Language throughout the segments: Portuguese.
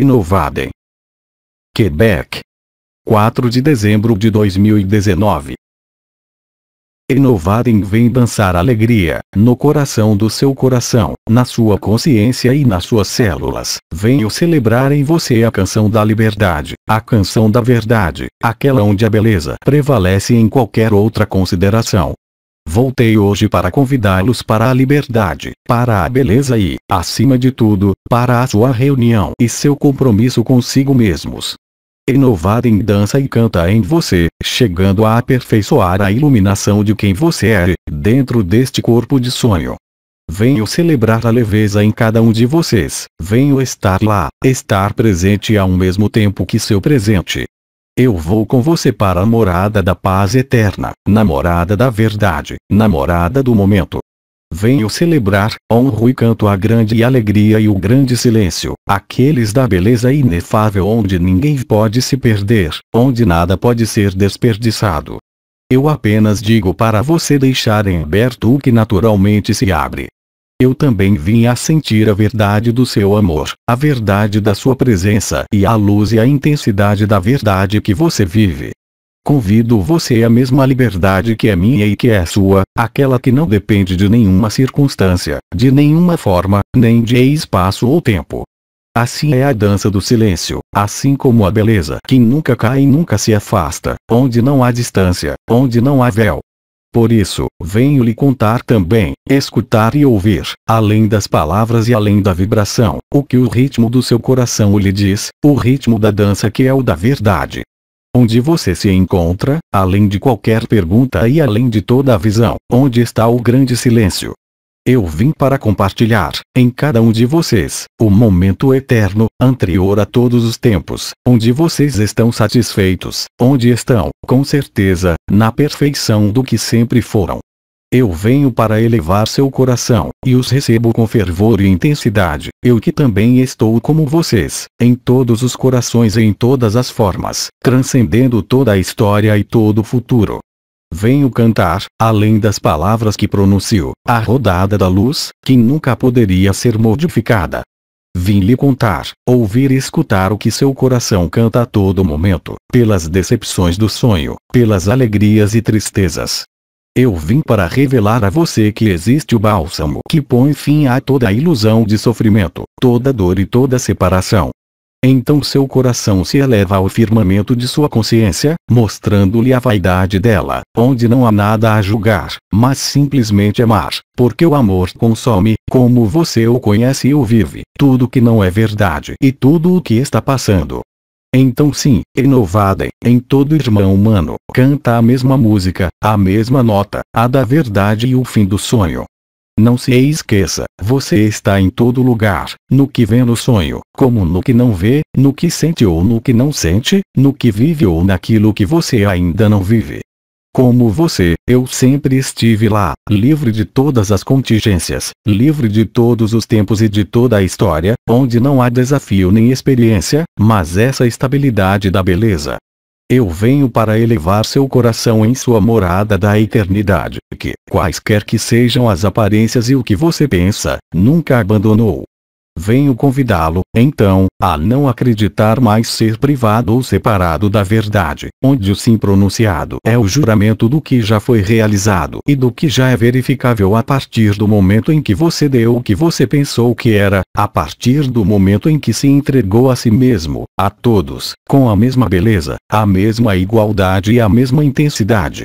Inovadem. Quebec. 4 de dezembro de 2019. Inovadem vem dançar alegria, no coração do seu coração, na sua consciência e nas suas células. Venho celebrar em você a canção da liberdade, a canção da verdade, aquela onde a beleza prevalece em qualquer outra consideração, Voltei hoje para convidá-los para a liberdade, para a beleza e, acima de tudo, para a sua reunião e seu compromisso consigo mesmos. Enovada em dança e canta em você, chegando a aperfeiçoar a iluminação de quem você é, dentro deste corpo de sonho. Venho celebrar a leveza em cada um de vocês, venho estar lá, estar presente ao mesmo tempo que seu presente, eu vou com você para a morada da paz eterna, na morada da verdade, na morada do momento. Venho celebrar, honro e canto a grande alegria e o grande silêncio, aqueles da beleza inefável onde ninguém pode se perder, onde nada pode ser desperdiçado. Eu apenas digo para você deixar em aberto o que naturalmente se abre, eu também vim a sentir a verdade do seu amor, a verdade da sua presença e a luz e a intensidade da verdade que você vive. Convido você à mesma liberdade que é minha e que é sua, aquela que não depende de nenhuma circunstância, de nenhuma forma, nem de espaço ou tempo. Assim é a dança do silêncio, assim como a beleza que nunca cai e nunca se afasta, onde não há distância, onde não há véu, por isso, venho lhe contar também, escutar e ouvir, além das palavras e além da vibração, o que o ritmo do seu coração lhe diz, o ritmo da dança que é o da verdade. Onde você se encontra, além de qualquer pergunta e além de toda a visão, onde está o grande silêncio, eu vim para compartilhar, em cada um de vocês, o momento eterno, anterior a todos os tempos, onde vocês estão satisfeitos, onde estão, com certeza, na perfeição do que sempre foram. Eu venho para elevar seu coração, e os recebo com fervor e intensidade, eu que também estou como vocês, em todos os corações e em todas as formas, transcendendo toda a história e todo o futuro venho cantar, além das palavras que pronuncio, a rodada da luz, que nunca poderia ser modificada. Vim lhe contar, ouvir e escutar o que seu coração canta a todo momento, pelas decepções do sonho, pelas alegrias e tristezas. Eu vim para revelar a você que existe o bálsamo que põe fim a toda a ilusão de sofrimento, toda dor e toda separação, então seu coração se eleva ao firmamento de sua consciência, mostrando-lhe a vaidade dela, onde não há nada a julgar, mas simplesmente amar, porque o amor consome, como você o conhece e o vive, tudo que não é verdade e tudo o que está passando. Então sim, renovada em todo irmão humano, canta a mesma música, a mesma nota, a da verdade e o fim do sonho, não se esqueça, você está em todo lugar, no que vê no sonho, como no que não vê, no que sente ou no que não sente, no que vive ou naquilo que você ainda não vive. Como você, eu sempre estive lá, livre de todas as contingências, livre de todos os tempos e de toda a história, onde não há desafio nem experiência, mas essa estabilidade da beleza, eu venho para elevar seu coração em sua morada da eternidade, que, quaisquer que sejam as aparências e o que você pensa, nunca abandonou, venho convidá-lo, então, a não acreditar mais ser privado ou separado da verdade, onde o sim pronunciado é o juramento do que já foi realizado e do que já é verificável a partir do momento em que você deu o que você pensou que era, a partir do momento em que se entregou a si mesmo, a todos, com a mesma beleza, a mesma igualdade e a mesma intensidade,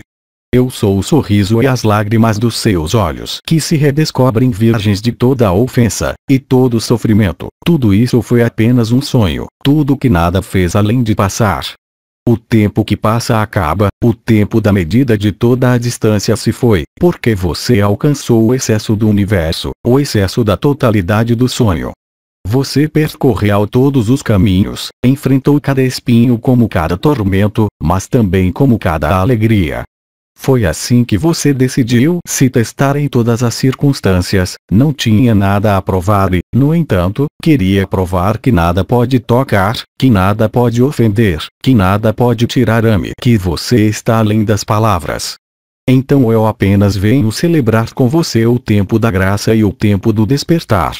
eu sou o sorriso e as lágrimas dos seus olhos que se redescobrem virgens de toda a ofensa, e todo sofrimento. Tudo isso foi apenas um sonho, tudo que nada fez além de passar. O tempo que passa acaba, o tempo da medida de toda a distância se foi, porque você alcançou o excesso do universo, o excesso da totalidade do sonho. Você percorreu todos os caminhos, enfrentou cada espinho como cada tormento, mas também como cada alegria, foi assim que você decidiu se testar em todas as circunstâncias, não tinha nada a provar e, no entanto, queria provar que nada pode tocar, que nada pode ofender, que nada pode tirar ame, que você está além das palavras. Então eu apenas venho celebrar com você o tempo da graça e o tempo do despertar.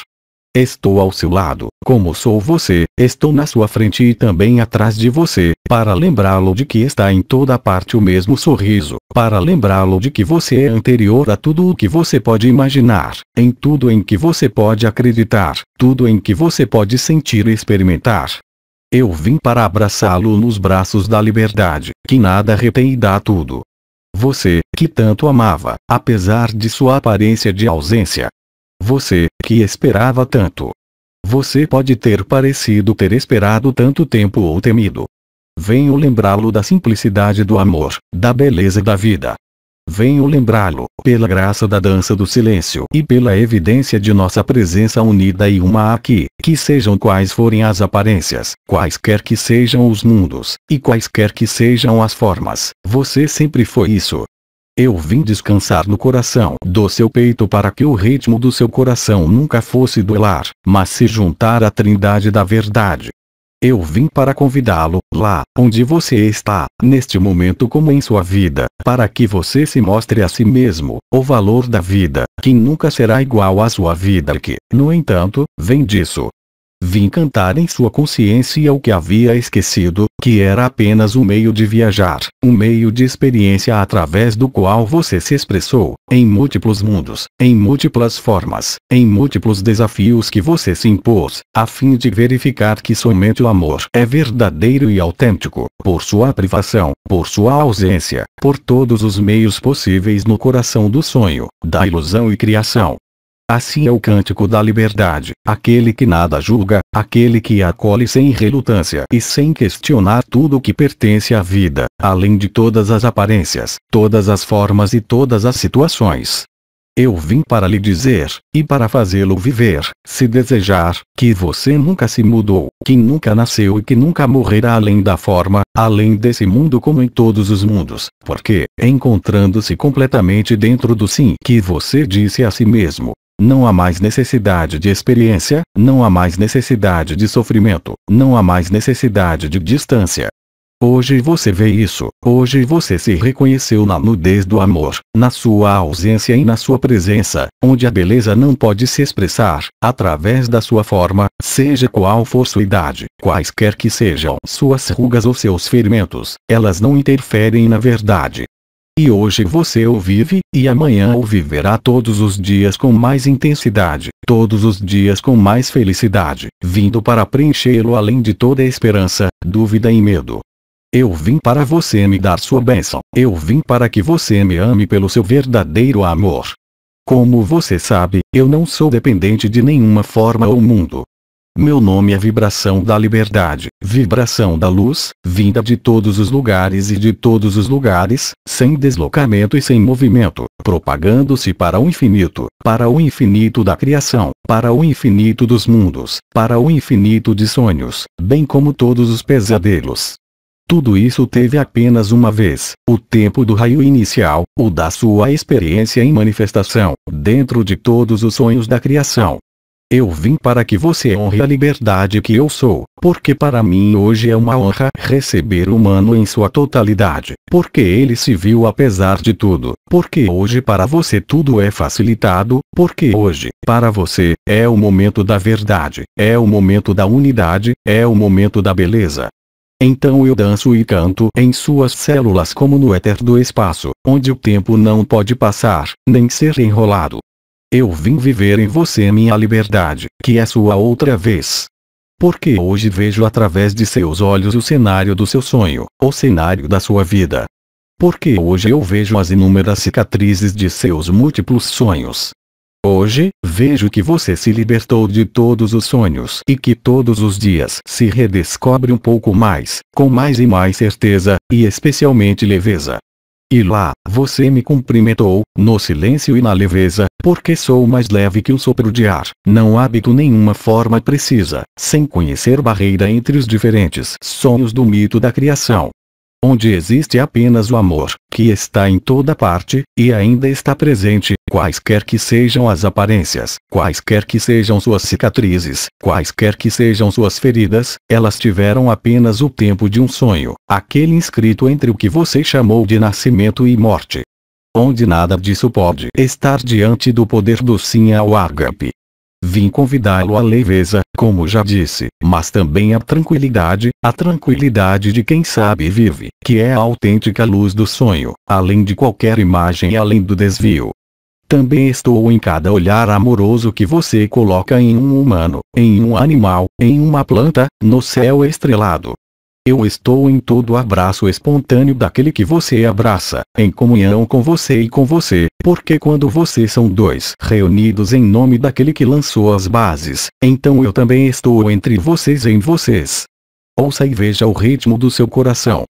Estou ao seu lado, como sou você, estou na sua frente e também atrás de você, para lembrá-lo de que está em toda parte o mesmo sorriso, para lembrá-lo de que você é anterior a tudo o que você pode imaginar, em tudo em que você pode acreditar, tudo em que você pode sentir e experimentar. Eu vim para abraçá-lo nos braços da liberdade, que nada retém e dá tudo. Você, que tanto amava, apesar de sua aparência de ausência, você, que esperava tanto. Você pode ter parecido ter esperado tanto tempo ou temido. Venho lembrá-lo da simplicidade do amor, da beleza da vida. Venho lembrá-lo, pela graça da dança do silêncio e pela evidência de nossa presença unida e uma aqui, que sejam quais forem as aparências, quaisquer que sejam os mundos, e quaisquer que sejam as formas, você sempre foi isso, eu vim descansar no coração do seu peito para que o ritmo do seu coração nunca fosse duelar, mas se juntar à trindade da verdade. Eu vim para convidá-lo, lá onde você está, neste momento como em sua vida, para que você se mostre a si mesmo, o valor da vida, que nunca será igual à sua vida que, no entanto, vem disso, vim cantar em sua consciência o que havia esquecido, que era apenas um meio de viajar, um meio de experiência através do qual você se expressou, em múltiplos mundos, em múltiplas formas, em múltiplos desafios que você se impôs, a fim de verificar que somente o amor é verdadeiro e autêntico, por sua privação, por sua ausência, por todos os meios possíveis no coração do sonho, da ilusão e criação, Assim é o cântico da liberdade, aquele que nada julga, aquele que acolhe sem relutância e sem questionar tudo o que pertence à vida, além de todas as aparências, todas as formas e todas as situações. Eu vim para lhe dizer, e para fazê-lo viver, se desejar, que você nunca se mudou, que nunca nasceu e que nunca morrerá além da forma, além desse mundo como em todos os mundos, porque, encontrando-se completamente dentro do sim que você disse a si mesmo, não há mais necessidade de experiência, não há mais necessidade de sofrimento, não há mais necessidade de distância. Hoje você vê isso, hoje você se reconheceu na nudez do amor, na sua ausência e na sua presença, onde a beleza não pode se expressar, através da sua forma, seja qual for sua idade, quaisquer que sejam suas rugas ou seus ferimentos, elas não interferem na verdade, e hoje você o vive, e amanhã o viverá todos os dias com mais intensidade, todos os dias com mais felicidade, vindo para preenchê-lo além de toda esperança, dúvida e medo. Eu vim para você me dar sua bênção, eu vim para que você me ame pelo seu verdadeiro amor. Como você sabe, eu não sou dependente de nenhuma forma ou mundo. Meu nome é vibração da liberdade, vibração da luz, vinda de todos os lugares e de todos os lugares, sem deslocamento e sem movimento, propagando-se para o infinito, para o infinito da criação, para o infinito dos mundos, para o infinito de sonhos, bem como todos os pesadelos. Tudo isso teve apenas uma vez, o tempo do raio inicial, o da sua experiência em manifestação, dentro de todos os sonhos da criação, eu vim para que você honre a liberdade que eu sou, porque para mim hoje é uma honra receber o humano em sua totalidade, porque ele se viu apesar de tudo, porque hoje para você tudo é facilitado, porque hoje, para você, é o momento da verdade, é o momento da unidade, é o momento da beleza. Então eu danço e canto em suas células como no éter do espaço, onde o tempo não pode passar, nem ser enrolado, eu vim viver em você minha liberdade, que é sua outra vez. Porque hoje vejo através de seus olhos o cenário do seu sonho, o cenário da sua vida. Porque hoje eu vejo as inúmeras cicatrizes de seus múltiplos sonhos. Hoje, vejo que você se libertou de todos os sonhos e que todos os dias se redescobre um pouco mais, com mais e mais certeza, e especialmente leveza, e lá, você me cumprimentou, no silêncio e na leveza, porque sou mais leve que um sopro de ar. Não hábito nenhuma forma precisa, sem conhecer barreira entre os diferentes sonhos do mito da criação onde existe apenas o amor, que está em toda parte, e ainda está presente, quaisquer que sejam as aparências, quaisquer que sejam suas cicatrizes, quaisquer que sejam suas feridas, elas tiveram apenas o tempo de um sonho, aquele inscrito entre o que você chamou de nascimento e morte onde nada disso pode estar diante do poder do sim ao vim convidá-lo à leveza, como já disse, mas também à tranquilidade, a tranquilidade de quem sabe e vive, que é a autêntica luz do sonho, além de qualquer imagem e além do desvio. Também estou em cada olhar amoroso que você coloca em um humano, em um animal, em uma planta, no céu estrelado, eu estou em todo o abraço espontâneo daquele que você abraça, em comunhão com você e com você, porque quando vocês são dois reunidos em nome daquele que lançou as bases, então eu também estou entre vocês e em vocês. Ouça e veja o ritmo do seu coração.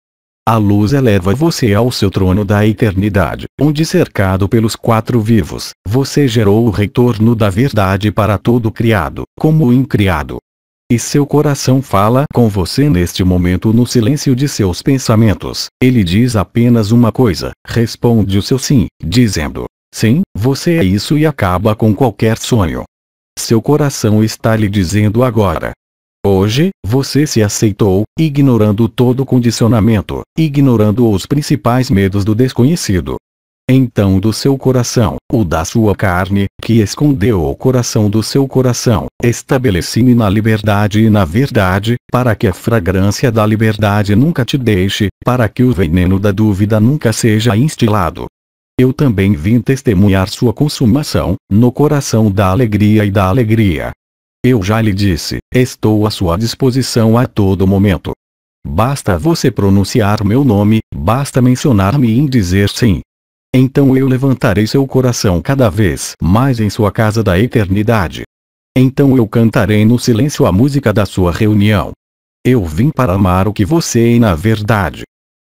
A luz eleva você ao seu trono da eternidade, onde cercado pelos quatro vivos, você gerou o retorno da verdade para todo criado, como incriado, e seu coração fala com você neste momento no silêncio de seus pensamentos. Ele diz apenas uma coisa, responde o seu sim, dizendo: Sim, você é isso e acaba com qualquer sonho. Seu coração está lhe dizendo agora. Hoje, você se aceitou, ignorando todo condicionamento, ignorando os principais medos do desconhecido, então do seu coração, o da sua carne, que escondeu o coração do seu coração, estabeleci-me na liberdade e na verdade, para que a fragrância da liberdade nunca te deixe, para que o veneno da dúvida nunca seja instilado. Eu também vim testemunhar sua consumação, no coração da alegria e da alegria. Eu já lhe disse, estou à sua disposição a todo momento. Basta você pronunciar meu nome, basta mencionar-me e dizer sim, então eu levantarei seu coração cada vez mais em sua casa da eternidade. Então eu cantarei no silêncio a música da sua reunião. Eu vim para amar o que você é na verdade.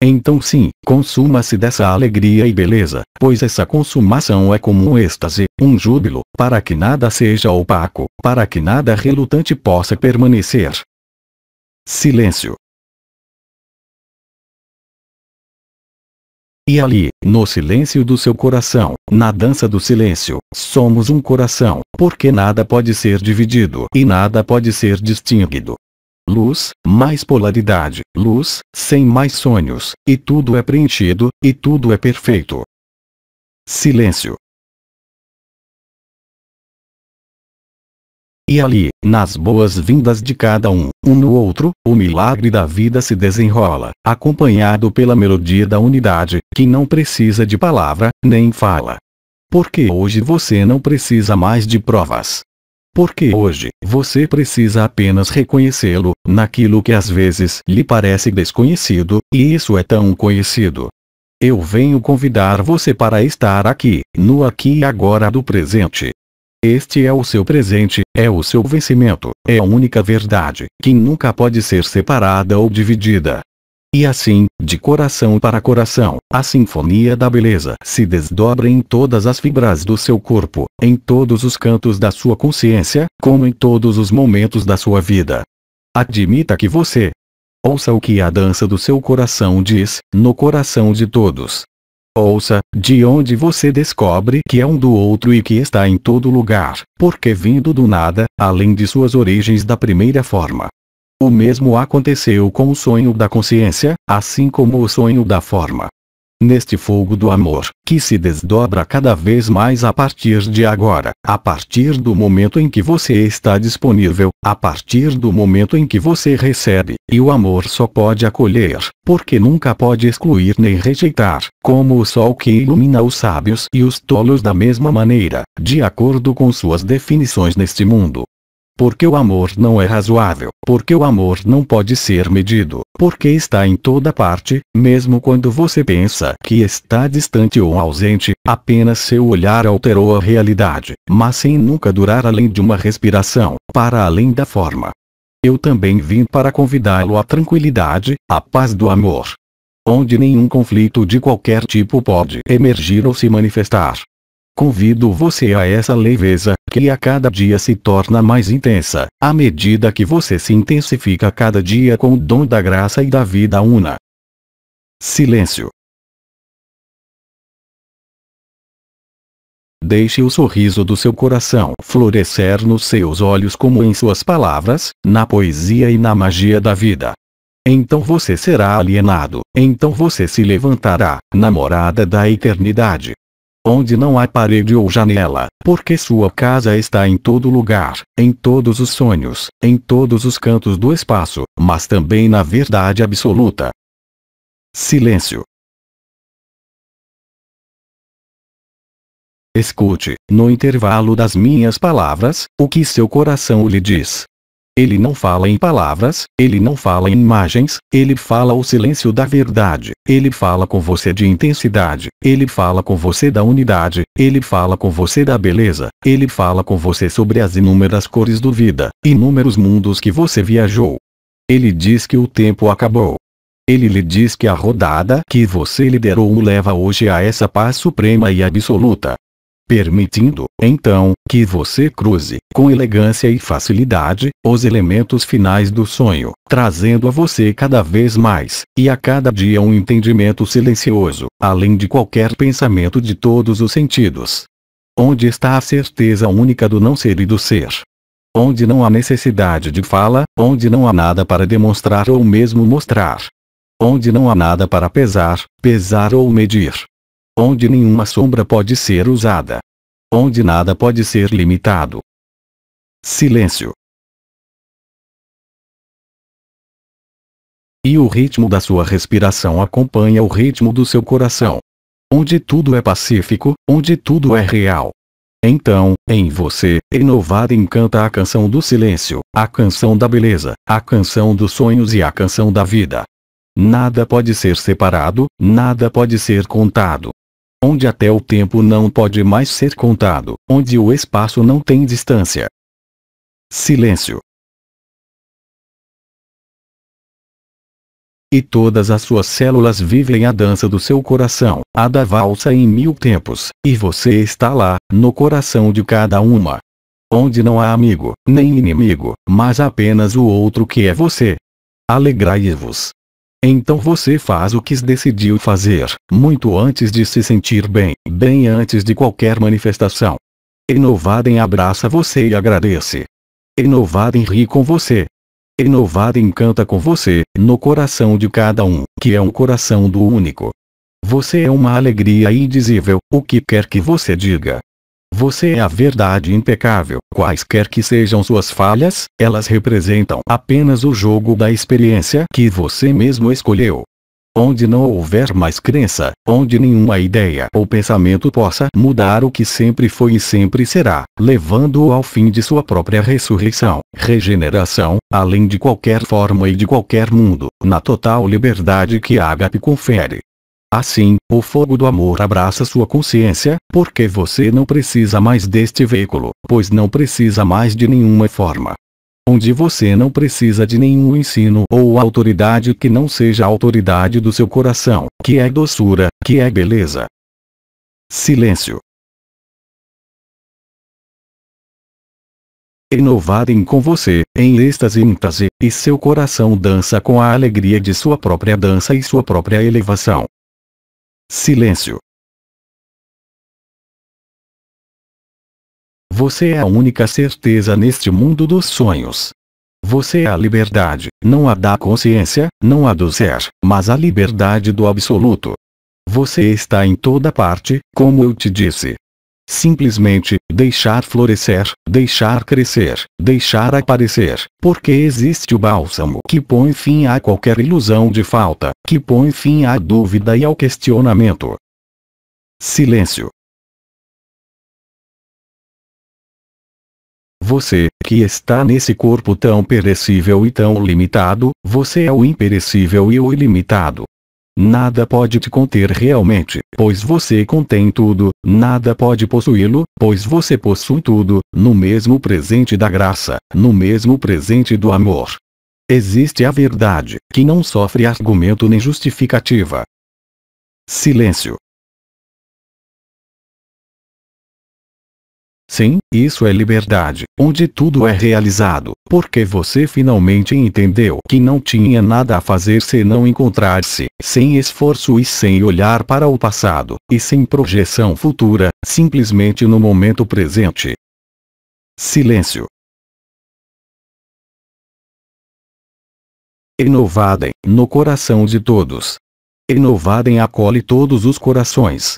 Então sim, consuma-se dessa alegria e beleza, pois essa consumação é como um êxtase, um júbilo, para que nada seja opaco, para que nada relutante possa permanecer. Silêncio. E ali, no silêncio do seu coração, na dança do silêncio, somos um coração, porque nada pode ser dividido e nada pode ser distinguido. Luz, mais polaridade, luz, sem mais sonhos, e tudo é preenchido, e tudo é perfeito. Silêncio, E ali, nas boas-vindas de cada um, um no outro, o milagre da vida se desenrola, acompanhado pela melodia da unidade, que não precisa de palavra, nem fala. Porque hoje você não precisa mais de provas. Porque hoje, você precisa apenas reconhecê-lo, naquilo que às vezes lhe parece desconhecido, e isso é tão conhecido. Eu venho convidar você para estar aqui, no aqui e agora do presente, este é o seu presente, é o seu vencimento, é a única verdade, que nunca pode ser separada ou dividida. E assim, de coração para coração, a sinfonia da beleza se desdobra em todas as fibras do seu corpo, em todos os cantos da sua consciência, como em todos os momentos da sua vida. Admita que você ouça o que a dança do seu coração diz, no coração de todos. Ouça, de onde você descobre que é um do outro e que está em todo lugar, porque vindo do nada, além de suas origens da primeira forma. O mesmo aconteceu com o sonho da consciência, assim como o sonho da forma neste fogo do amor, que se desdobra cada vez mais a partir de agora, a partir do momento em que você está disponível, a partir do momento em que você recebe, e o amor só pode acolher, porque nunca pode excluir nem rejeitar, como o sol que ilumina os sábios e os tolos da mesma maneira, de acordo com suas definições neste mundo. Porque o amor não é razoável, porque o amor não pode ser medido, porque está em toda parte, mesmo quando você pensa que está distante ou ausente, apenas seu olhar alterou a realidade, mas sem nunca durar além de uma respiração, para além da forma. Eu também vim para convidá-lo à tranquilidade, à paz do amor. Onde nenhum conflito de qualquer tipo pode emergir ou se manifestar. Convido você a essa leveza, que a cada dia se torna mais intensa, à medida que você se intensifica cada dia com o dom da graça e da vida una. Silêncio. Deixe o sorriso do seu coração florescer nos seus olhos como em suas palavras, na poesia e na magia da vida. Então você será alienado, então você se levantará, namorada da eternidade onde não há parede ou janela, porque sua casa está em todo lugar, em todos os sonhos, em todos os cantos do espaço, mas também na verdade absoluta. Silêncio. Escute, no intervalo das minhas palavras, o que seu coração lhe diz. Ele não fala em palavras, ele não fala em imagens, ele fala o silêncio da verdade, ele fala com você de intensidade, ele fala com você da unidade, ele fala com você da beleza, ele fala com você sobre as inúmeras cores do vida, inúmeros mundos que você viajou. Ele diz que o tempo acabou. Ele lhe diz que a rodada que você liderou o leva hoje a essa paz suprema e absoluta permitindo, então, que você cruze, com elegância e facilidade, os elementos finais do sonho, trazendo a você cada vez mais, e a cada dia um entendimento silencioso, além de qualquer pensamento de todos os sentidos. Onde está a certeza única do não ser e do ser? Onde não há necessidade de fala, onde não há nada para demonstrar ou mesmo mostrar. Onde não há nada para pesar, pesar ou medir onde nenhuma sombra pode ser usada, onde nada pode ser limitado. Silêncio. E o ritmo da sua respiração acompanha o ritmo do seu coração. Onde tudo é pacífico, onde tudo é real. Então, em você, renovada encanta a canção do silêncio, a canção da beleza, a canção dos sonhos e a canção da vida. Nada pode ser separado, nada pode ser contado, onde até o tempo não pode mais ser contado, onde o espaço não tem distância. Silêncio. E todas as suas células vivem a dança do seu coração, a da valsa em mil tempos, e você está lá, no coração de cada uma. Onde não há amigo, nem inimigo, mas apenas o outro que é você. Alegrai-vos, então você faz o que decidiu fazer, muito antes de se sentir bem, bem antes de qualquer manifestação. Enovaden abraça você e agradece. Enovaden ri com você. Enovaden canta com você, no coração de cada um, que é um coração do único. Você é uma alegria indizível, o que quer que você diga. Você é a verdade impecável. Quaisquer que sejam suas falhas, elas representam apenas o jogo da experiência que você mesmo escolheu. Onde não houver mais crença, onde nenhuma ideia ou pensamento possa mudar o que sempre foi e sempre será, levando-o ao fim de sua própria ressurreição, regeneração, além de qualquer forma e de qualquer mundo, na total liberdade que a Agape confere. Assim, o fogo do amor abraça sua consciência, porque você não precisa mais deste veículo, pois não precisa mais de nenhuma forma. Onde você não precisa de nenhum ensino ou autoridade que não seja a autoridade do seu coração, que é doçura, que é beleza. Silêncio. Enovarem com você, em êxtase íntase, e seu coração dança com a alegria de sua própria dança e sua própria elevação. Silêncio. Você é a única certeza neste mundo dos sonhos. Você é a liberdade, não a da consciência, não a do ser, mas a liberdade do absoluto. Você está em toda parte, como eu te disse, simplesmente, deixar florescer, deixar crescer, deixar aparecer, porque existe o bálsamo que põe fim a qualquer ilusão de falta, que põe fim à dúvida e ao questionamento. Silêncio. Você, que está nesse corpo tão perecível e tão limitado, você é o imperecível e o ilimitado. Nada pode te conter realmente, pois você contém tudo, nada pode possuí-lo, pois você possui tudo, no mesmo presente da graça, no mesmo presente do amor. Existe a verdade, que não sofre argumento nem justificativa. Silêncio. Sim, isso é liberdade, onde tudo é realizado, porque você finalmente entendeu que não tinha nada a fazer senão encontrar-se, sem esforço e sem olhar para o passado, e sem projeção futura, simplesmente no momento presente. Silêncio. Renovadem, no coração de todos. Renovadem acolhe todos os corações,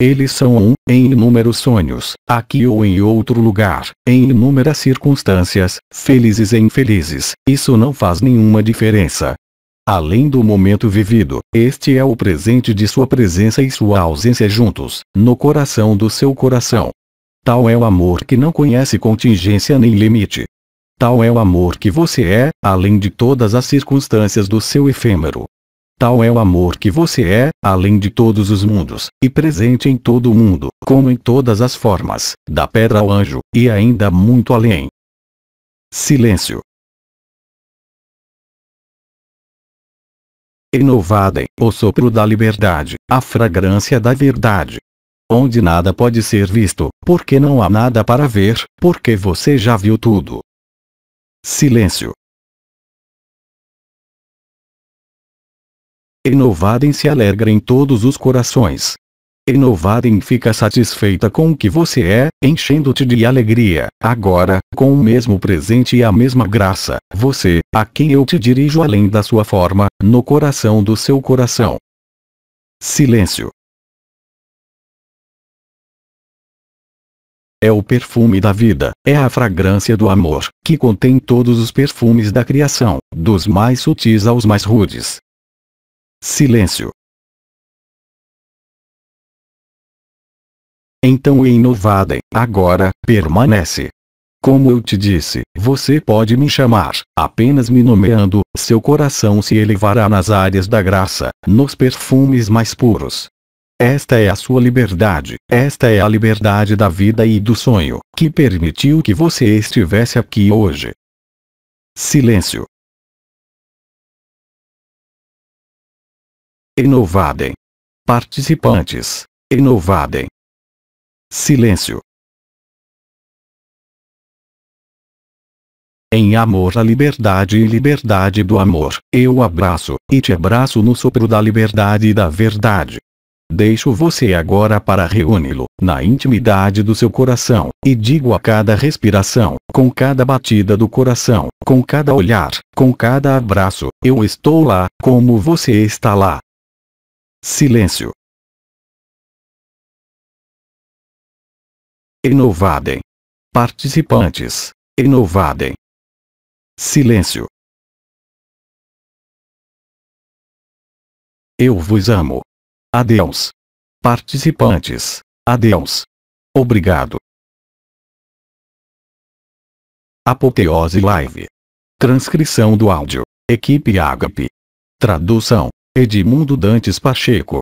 eles são um, em inúmeros sonhos, aqui ou em outro lugar, em inúmeras circunstâncias, felizes e infelizes, isso não faz nenhuma diferença. Além do momento vivido, este é o presente de sua presença e sua ausência juntos, no coração do seu coração. Tal é o amor que não conhece contingência nem limite. Tal é o amor que você é, além de todas as circunstâncias do seu efêmero, Tal é o amor que você é, além de todos os mundos, e presente em todo o mundo, como em todas as formas, da pedra ao anjo, e ainda muito além. Silêncio. Inovadem, o sopro da liberdade, a fragrância da verdade. Onde nada pode ser visto, porque não há nada para ver, porque você já viu tudo. Silêncio. Enovadem se alegra em todos os corações. Enovadem fica satisfeita com o que você é, enchendo-te de alegria. Agora, com o mesmo presente e a mesma graça, você, a quem eu te dirijo além da sua forma, no coração do seu coração. Silêncio. É o perfume da vida, é a fragrância do amor, que contém todos os perfumes da criação, dos mais sutis aos mais rudes, Silêncio. Então Inovadem, agora, permanece. Como eu te disse, você pode me chamar, apenas me nomeando, seu coração se elevará nas áreas da graça, nos perfumes mais puros. Esta é a sua liberdade, esta é a liberdade da vida e do sonho, que permitiu que você estivesse aqui hoje. Silêncio. Inovadem. Participantes, inovadem. Silêncio. Em amor à liberdade e liberdade do amor, eu abraço, e te abraço no sopro da liberdade e da verdade. Deixo você agora para reúni lo na intimidade do seu coração, e digo a cada respiração, com cada batida do coração, com cada olhar, com cada abraço, eu estou lá, como você está lá. Silêncio. Inovadem. Participantes. Inovadem. Silêncio. Eu vos amo. Adeus. Participantes. Adeus. Obrigado. Apoteose Live. Transcrição do áudio. Equipe Agape. Tradução. Edmundo Dantes Pacheco